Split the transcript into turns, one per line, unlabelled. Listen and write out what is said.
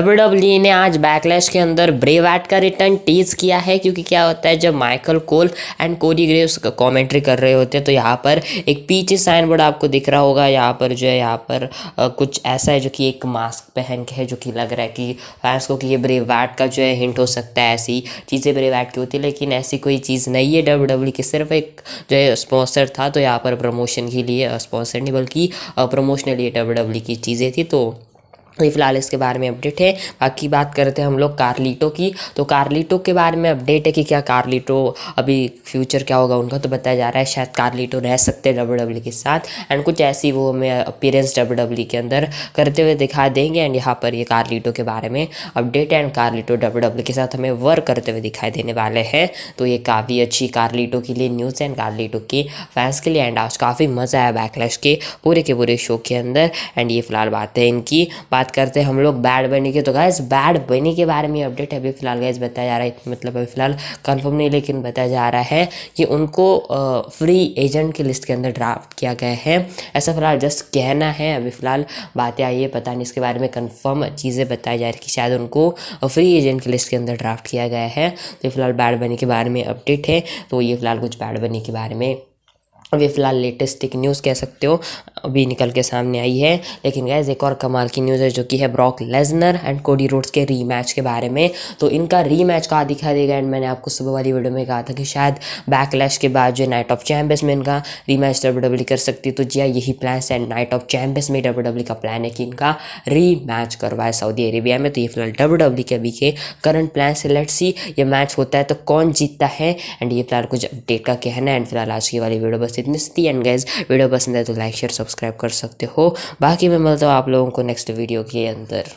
W e ने आज backlash के अंदर ब्रेवैट का रिटर्न टीज किया है क्योंकि क्या होता है जब Michael Cole and Corey Graves commentary कर रहे होते हैं तो यहाँ पर एक पीछे साइन बोर्ड आपको दिख रहा होगा यहाँ पर जो है यहाँ पर आ, कुछ ऐसा है जो कि एक मास्क पहन के है जो कि लग रहा है कि फैंस को कि ये ब्रेवैट का जो है हिंट हो सकता है ऐसी चीज़ें ब्रेवैट की होती है लेकिन ऐसी कोई चीज़ नहीं है डब्ल्यू डब्ल्यू की सिर्फ एक जो है स्पॉन्सर था तो यहाँ पर प्रमोशन के लिए स्पॉन्सर नहीं बल्कि प्रमोशन के लिए डब्ल्यू डब्ल्यू की चीज़ें थी तो तो ये फिलहाल इसके बारे में अपडेट है बाकी बात करते हैं हम लोग कार्लिटो की तो कार्लिटो के बारे में अपडेट है कि क्या कार्लिटो अभी फ्यूचर क्या होगा उनका तो बताया जा रहा है शायद कार्लिटो रह सकते हैं डब्ल्यू डब्ल्यू e के साथ एंड कुछ ऐसी वो हमें अपीयरेंस डब्ल्यू डब्ल्यू के अंदर करते हुए दिखा देंगे एंड यहाँ पर ये कार्लिटो के बारे में update and Carlito W W के साथ हमें वर्क करते हुए दिखाई देने वाले हैं तो ये काफ़ी अच्छी कार्लिटो के लिए न्यूज़ एंड कार्लिटो की फैंस के लिए एंड आज काफ़ी मज़ा आया बैकलैश के पूरे के पूरे शो के अंदर एंड ये फिलहाल बात है इनकी बात करते हैं हम लोग बैड बनी की तो गाइस बैड बनी के बारे में अपडेट अभी फिलहाल गाइस बताया जा रहा है मतलब अभी फिलहाल कंफर्म नहीं लेकिन बताया जा रहा है कि उनको आ, फ्री एजेंट की लिस्ट के अंदर ड्राफ्ट किया गया है ऐसा फिलहाल जस्ट कहना है अभी फिलहाल बातें आई है पता नहीं इसके बारे में कन्फर्म चीज़ें बताई जा रही कि शायद उनको फ्री एजेंट की लिस्ट के अंदर ड्राफ्ट किया गया है तो फिलहाल बैड बनी के बारे में अपडेट है तो ये फिलहाल कुछ बैड बनी के बारे में अभी फिलहाल लेटेस्ट एक न्यूज़ कह सकते हो अभी निकल के सामने आई है लेकिन गैज एक और कमाल की न्यूज़ है जो कि है Brock Lesnar and Cody Rhodes के री मैच के बारे में तो इनका री मैच कहा दिखा देगा एंड मैंने आपको सुबह वाली वीडियो में कहा था कि शायद बैकलैश के बाद जो नाइट ऑफ चैम्पियंस में इनका री मैच डब्ल्यू डब्ल्यू कर सकती तो जिया हाँ, यही प्लान है नाइट ऑफ चैम्पियंस में डब्ल्यू डब्ल्यू e का प्लान है कि इनका री मैच करवाए सऊदी अरेबिया में तो ये फिलहाल डब्ल्यू डब्ल्यू e के अभी के करंट प्लान से लेट सी ये मैच होता है तो कौन जीतता है एंड ये फिलहाल कुछ अपडेट का कहना है एंड फिलहाल आज की वाली वीडियो बस इतनी सी एंड गैस वीडियो पसंद है तो लाइक शेयर सब सब्सक्राइब कर सकते हो बाकी मैं मिलता हूँ आप लोगों को नेक्स्ट वीडियो के अंदर